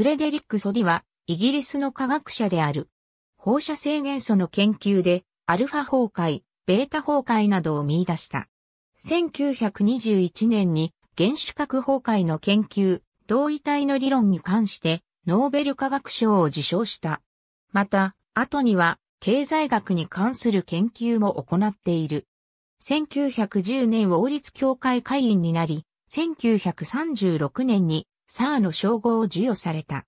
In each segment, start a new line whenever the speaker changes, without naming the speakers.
フレデリック・ソディは、イギリスの科学者である。放射性元素の研究で、アルファ崩壊、ベータ崩壊などを見出した。1921年に原子核崩壊の研究、同位体の理論に関してノーベル化学賞を受賞した。また、後には経済学に関する研究も行っている。1910年王立協会会員になり、1936年にサーの称号を授与された。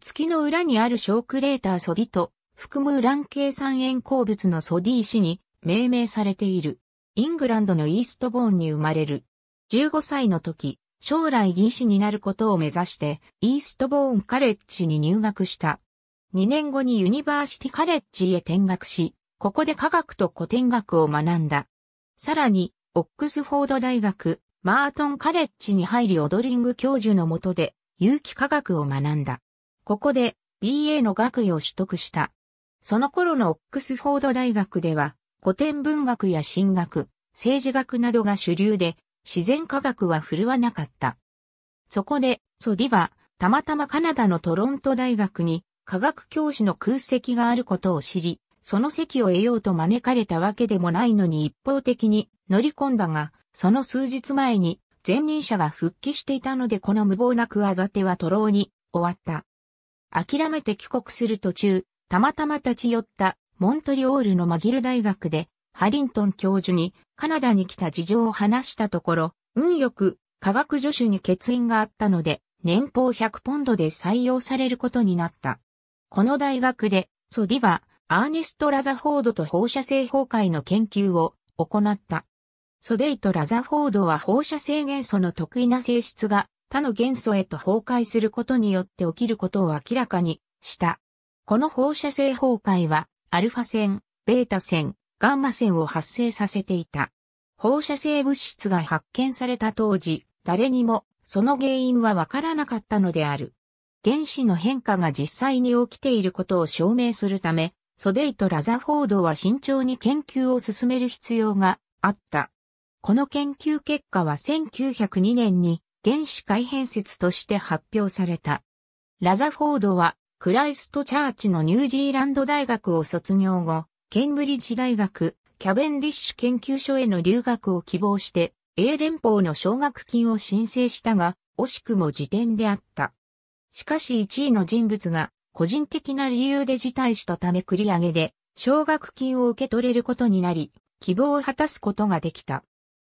月の裏にある小クレーターソディと、含む蘭系三円鉱物のソディ氏に命名されている。イングランドのイーストボーンに生まれる。15歳の時、将来技師になることを目指して、イーストボーンカレッジに入学した。2年後にユニバーシティカレッジへ転学し、ここで科学と古典学を学んだ。さらに、オックスフォード大学、マートンカレッジに入りオドリング教授の下で有機化学を学んだ。ここで BA の学位を取得した。その頃のオックスフォード大学では古典文学や神学、政治学などが主流で自然科学は振るわなかった。そこでソディはたまたまカナダのトロント大学に科学教師の空席があることを知り、その席を得ようと招かれたわけでもないのに一方的に乗り込んだが、その数日前に前任者が復帰していたのでこの無謀なガては徒労に終わった。諦めて帰国する途中、たまたま立ち寄ったモントリオールのマギル大学でハリントン教授にカナダに来た事情を話したところ、運よく科学助手に欠員があったので年俸100ポンドで採用されることになった。この大学でソディはアーネスト・ラザフォードと放射性崩壊の研究を行った。ソデイとラザフォードは放射性元素の特異な性質が他の元素へと崩壊することによって起きることを明らかにした。この放射性崩壊は、アルファ線、ベータ線、ガンマ線を発生させていた。放射性物質が発見された当時、誰にもその原因はわからなかったのである。原子の変化が実際に起きていることを証明するため、ソデイとラザフォードは慎重に研究を進める必要があった。この研究結果は1902年に原子改変説として発表された。ラザフォードはクライストチャーチのニュージーランド大学を卒業後、ケンブリッジ大学、キャベンディッシュ研究所への留学を希望して、英連邦の奨学金を申請したが、惜しくも辞典であった。しかし1位の人物が、個人的な理由で辞退したため繰り上げで、奨学金を受け取れることになり、希望を果たすことができた。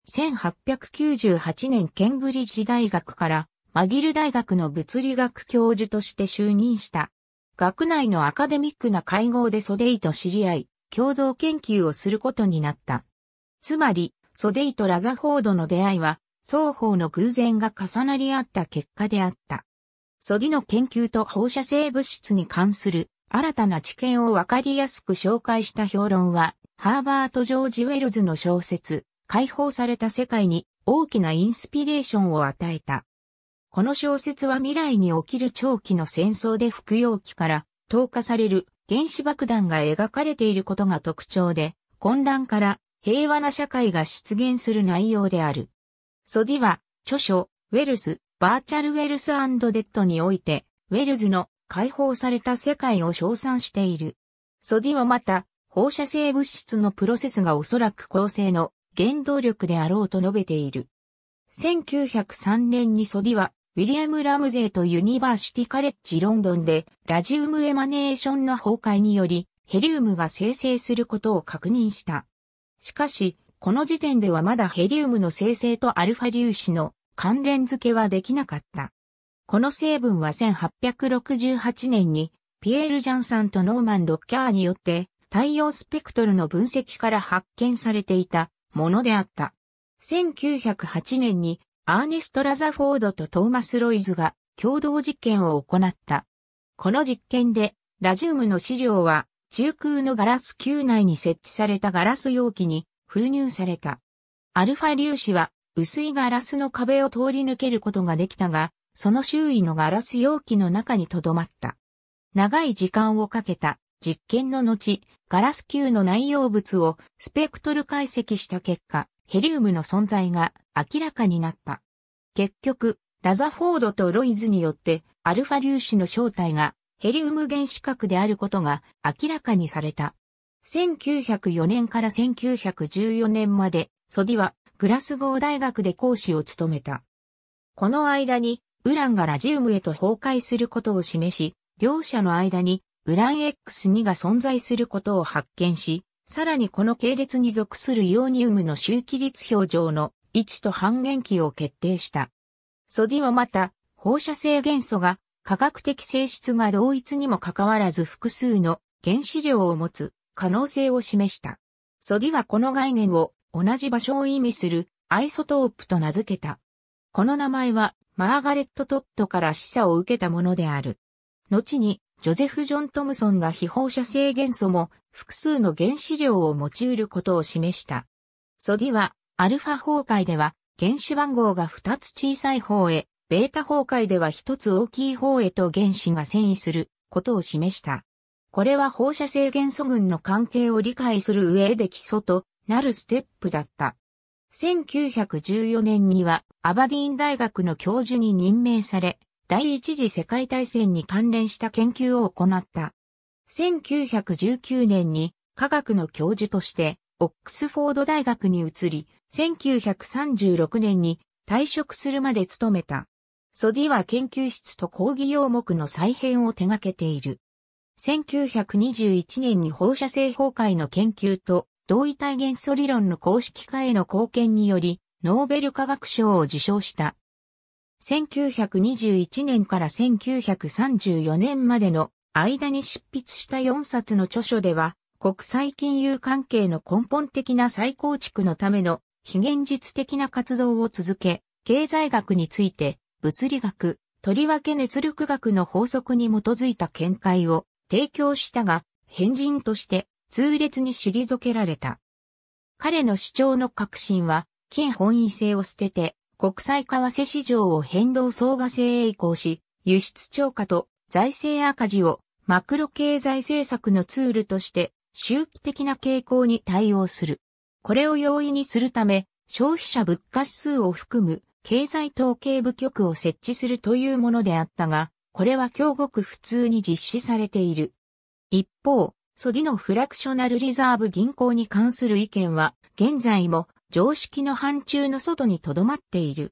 1898年ケンブリッジ大学からマギル大学の物理学教授として就任した。学内のアカデミックな会合でソデイと知り合い、共同研究をすることになった。つまり、ソデイとラザフォードの出会いは、双方の偶然が重なり合った結果であった。ソディの研究と放射性物質に関する新たな知見をわかりやすく紹介した評論は、ハーバート・ジョージ・ウェルズの小説、解放された世界に大きなインスピレーションを与えた。この小説は未来に起きる長期の戦争で服用機から投下される原子爆弾が描かれていることが特徴で、混乱から平和な社会が出現する内容である。ソディは、著書、ウェルス、バーチャルウェルスデッドにおいて、ウェルズの解放された世界を称賛している。ソディはまた、放射性物質のプロセスがおそらく構成の原動力であろうと述べている。1903年にソディは、ウィリアム・ラムゼーとユニバーシティ・カレッジ・ロンドンで、ラジウム・エマネーションの崩壊により、ヘリウムが生成することを確認した。しかし、この時点ではまだヘリウムの生成とアルファ粒子の関連付けはできなかった。この成分は1868年にピエール・ジャンさんとノーマン・ロッキャーによって太陽スペクトルの分析から発見されていたものであった。1908年にアーネスト・ラザフォードとトーマス・ロイズが共同実験を行った。この実験でラジウムの資料は中空のガラス球内に設置されたガラス容器に封入された。アルファ粒子は薄いガラスの壁を通り抜けることができたが、その周囲のガラス容器の中に留まった。長い時間をかけた実験の後、ガラス球の内容物をスペクトル解析した結果、ヘリウムの存在が明らかになった。結局、ラザフォードとロイズによって、アルファ粒子の正体がヘリウム原子核であることが明らかにされた。1904年から1914年まで、ソディはグラスゴー大学で講師を務めた。この間に、ウランがラジウムへと崩壊することを示し、両者の間にウラン X2 が存在することを発見し、さらにこの系列に属するイオニウムの周期率表上の位置と半減期を決定した。ソディはまた、放射性元素が科学的性質が同一にもかかわらず複数の原子量を持つ可能性を示した。ソディはこの概念を同じ場所を意味するアイソトープと名付けた。この名前はマーガレット・トットから示唆を受けたものである。後にジョゼフ・ジョン・トムソンが非放射性元素も複数の原子量を用いることを示した。ソディは、アルファ崩壊では原子番号が2つ小さい方へ、ベータ崩壊では1つ大きい方へと原子が遷移することを示した。これは放射性元素群の関係を理解する上で基礎となるステップだった。1914年にはアバディーン大学の教授に任命され、第一次世界大戦に関連した研究を行った。1919年に科学の教授としてオックスフォード大学に移り、1936年に退職するまで勤めた。ソディは研究室と講義用目の再編を手掛けている。1921年に放射性崩壊の研究と同位体元素理論の公式化への貢献により、ノーベル化学賞を受賞した。1921年から1934年までの間に執筆した4冊の著書では、国際金融関係の根本的な再構築のための非現実的な活動を続け、経済学について物理学、とりわけ熱力学の法則に基づいた見解を提供したが、変人として痛烈に退けられた。彼の主張の革新は、金本位制を捨てて、国際為替市場を変動相場制へ移行し、輸出超過と財政赤字をマクロ経済政策のツールとして周期的な傾向に対応する。これを容易にするため、消費者物価指数を含む経済統計部局を設置するというものであったが、これは今日ごく普通に実施されている。一方、ソディのフラクショナルリザーブ銀行に関する意見は、現在も常識の範疇の外に留まっている。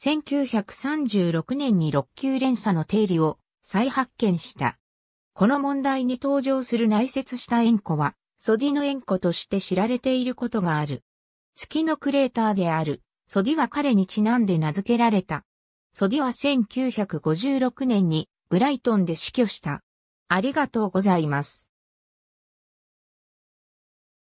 1936年に6級連鎖の定理を再発見した。この問題に登場する内接した円弧は、ソディの円弧として知られていることがある。月のクレーターである、ソディは彼にちなんで名付けられた。ソディは1956年にブライトンで死去した。ありがとうございます。